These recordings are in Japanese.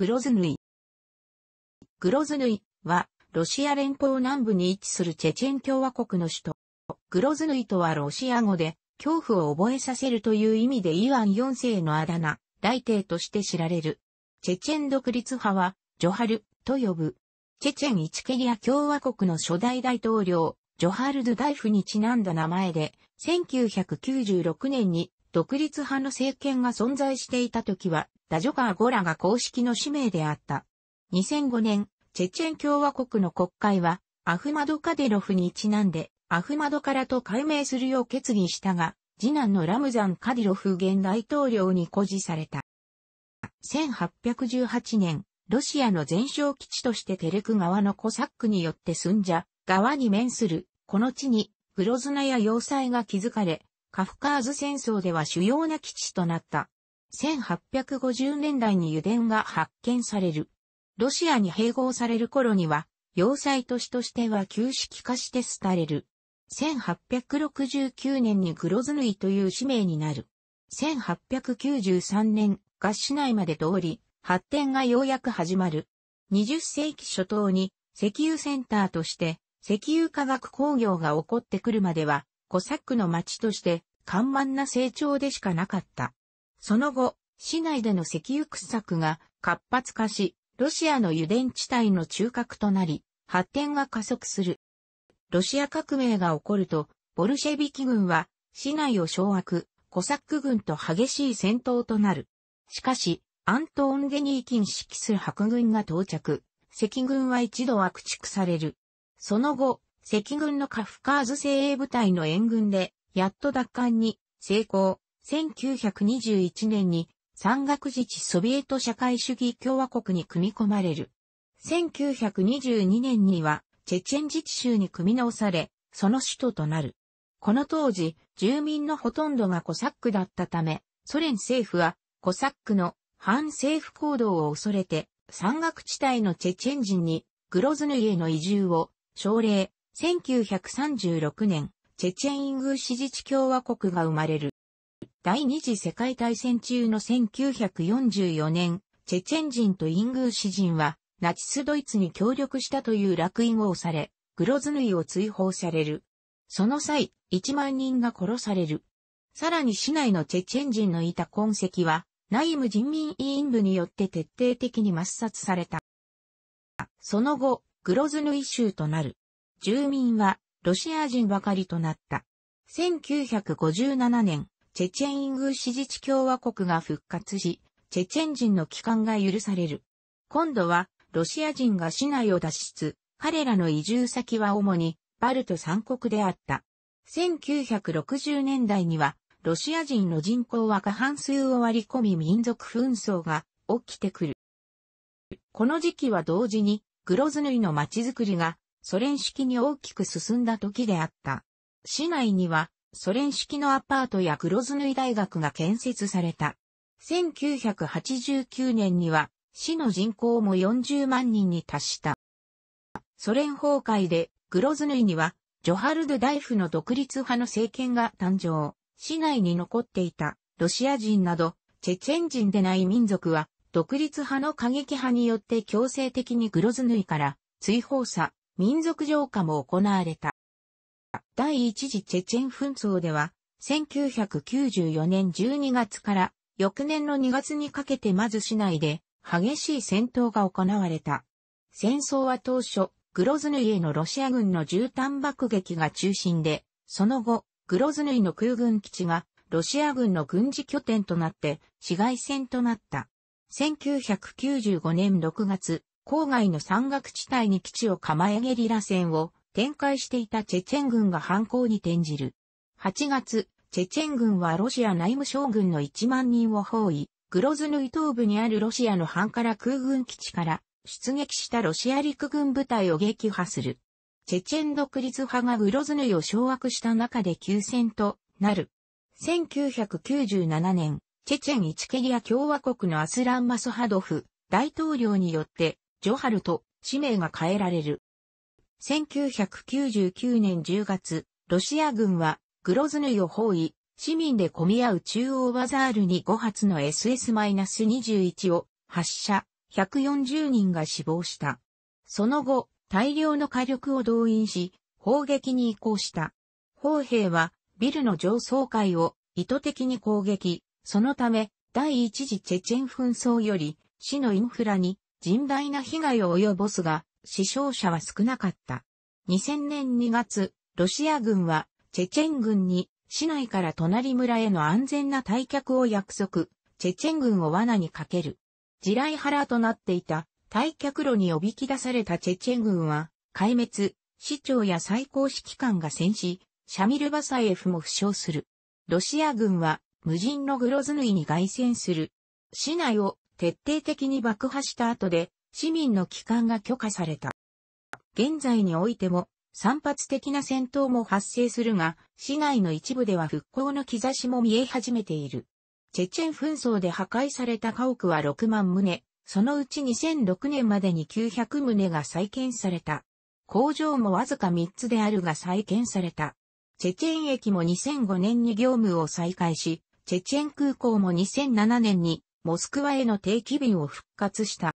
グロズヌイ。グロズヌイは、ロシア連邦南部に位置するチェチェン共和国の首都。グロズヌイとはロシア語で、恐怖を覚えさせるという意味でイワン4世のあだ名、大帝として知られる。チェチェン独立派は、ジョハルと呼ぶ。チェチェン・イチケリア共和国の初代大統領、ジョハルド・ダイフにちなんだ名前で、1996年に独立派の政権が存在していた時は、ダジョカー・ゴラが公式の使命であった。2005年、チェチェン共和国の国会は、アフマド・カデロフにちなんで、アフマドからと改名するよう決議したが、次男のラムザン・カディロフ現大統領に誇示された。1818年、ロシアの前哨基地としてテレク川のコサックによってスンジャ、側に面する、この地に、グロズナや要塞が築かれ、カフカーズ戦争では主要な基地となった。1850年代に油田が発見される。ロシアに併合される頃には、要塞都市としては旧式化して廃れる。1869年にグロズヌイという使命になる。1893年、合市内まで通り、発展がようやく始まる。20世紀初頭に石油センターとして石油化学工業が起こってくるまではコサックの町として、緩慢な成長でしかなかった。その後、市内での石油掘削が活発化し、ロシアの油田地帯の中核となり、発展が加速する。ロシア革命が起こると、ボルシェビキ軍は市内を掌握、コサック軍と激しい戦闘となる。しかし、アントーン・ゲニーキン指揮する白軍が到着、赤軍は一度は駆逐される。その後、赤軍のカフカーズ精鋭部隊の援軍で、やっと奪還に成功。1921年に山岳自治ソビエト社会主義共和国に組み込まれる。1922年にはチェチェン自治州に組み直され、その首都となる。この当時、住民のほとんどがコサックだったため、ソ連政府はコサックの反政府行動を恐れて、山岳地帯のチェチェン人にグロズヌイへの移住を奨励、1936年、チェチェンイングーシ持地共和国が生まれる。第二次世界大戦中の1944年、チェチェン人とイングーシ人は、ナチスドイツに協力したという落印を押され、グロズヌイを追放される。その際、1万人が殺される。さらに市内のチェチェン人のいた痕跡は、内務人民委員部によって徹底的に抹殺された。その後、グロズヌイ州となる。住民はロシア人ばかりとなった。1957年、チェチェンイング支持地共和国が復活し、チェチェン人の帰還が許される。今度は、ロシア人が市内を脱出、彼らの移住先は主に、バルト三国であった。1960年代には、ロシア人の人口は過半数を割り込み民族紛争が起きてくる。この時期は同時に、グロズヌイの街づくりがソ連式に大きく進んだ時であった。市内には、ソ連式のアパートやロズヌイ大学が建設された。1989年には、市の人口も40万人に達した。ソ連崩壊で、グロズヌイには、ジョハルド・ダイフの独立派の政権が誕生。市内に残っていた、ロシア人など、チェチェン人でない民族は、独立派の過激派によって強制的にグロズヌイから追放さ民族浄化も行われた。第一次チェチェン紛争では、1994年12月から翌年の2月にかけてまず市内で激しい戦闘が行われた。戦争は当初、グロズヌイへのロシア軍の絨毯爆撃が中心で、その後、グロズヌイの空軍基地がロシア軍の軍事拠点となって市街戦となった。1995年6月、郊外の山岳地帯に基地を構えゲリラ戦を展開していたチェチェン軍が反抗に転じる。8月、チェチェン軍はロシア内務省軍の1万人を包囲、グロズヌイ東部にあるロシアの反から空軍基地から出撃したロシア陸軍部隊を撃破する。チェチェン独立派がグロズヌイを掌握した中で休戦となる。1997年、チェチェン・イチケリア共和国のアスラン・マソハドフ大統領によってジョハルと氏名が変えられる。1999年10月、ロシア軍はグロズヌイを包囲、市民で混み合う中央バザールに5発の SS-21 を発射、140人が死亡した。その後、大量の火力を動員し、砲撃に移行した。砲兵はビルの上層階を意図的に攻撃、そのため第一次チェチェン紛争より市のインフラに甚大な被害を及ぼすが、死傷者は少なかった。2000年2月、ロシア軍は、チェチェン軍に、市内から隣村への安全な退却を約束、チェチェン軍を罠にかける。地雷原となっていた、退却路におびき出されたチェチェン軍は、壊滅、市長や最高指揮官が戦死、シャミル・バサエフも負傷する。ロシア軍は、無人のグロズヌイに凱旋する。市内を徹底的に爆破した後で、市民の帰還が許可された。現在においても、散発的な戦闘も発生するが、市内の一部では復興の兆しも見え始めている。チェチェン紛争で破壊された家屋は6万棟、そのうち2006年までに900棟が再建された。工場もわずか3つであるが再建された。チェチェン駅も2005年に業務を再開し、チェチェン空港も2007年にモスクワへの定期便を復活した。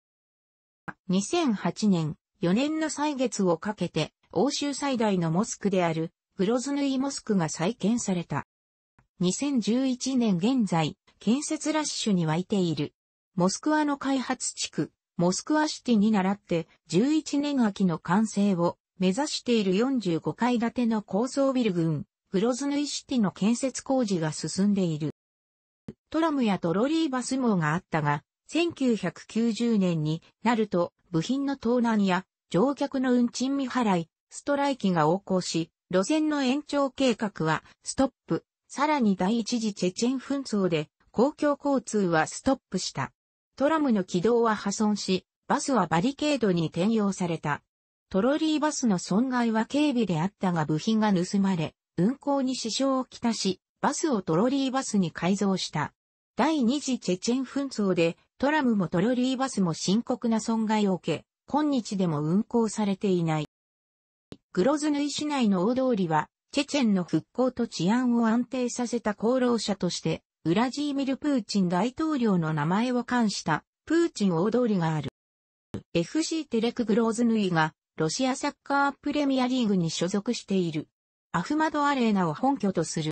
2008年、4年の歳月をかけて、欧州最大のモスクである、グロズヌイモスクが再建された。2011年現在、建設ラッシュに沸いている。モスクワの開発地区、モスクワシティに倣って、11年秋の完成を目指している45階建ての高層ビル群、グロズヌイシティの建設工事が進んでいる。トラムやトロリーバス網があったが、1990年になると部品の盗難や乗客の運賃未払い、ストライキが横行し、路線の延長計画はストップ。さらに第一次チェチェン紛争で公共交通はストップした。トラムの軌道は破損し、バスはバリケードに転用された。トロリーバスの損害は軽微であったが部品が盗まれ、運行に支障をきたし、バスをトロリーバスに改造した。第二次チェチェン紛争でトラムもトロリーバスも深刻な損害を受け、今日でも運行されていない。グロズヌイ市内の大通りは、チェチェンの復興と治安を安定させた功労者として、ウラジーミル・プーチン大統領の名前を冠した、プーチン大通りがある。FC テレク・グローズヌイが、ロシアサッカープレミアリーグに所属している。アフマド・アレーナを本拠とする。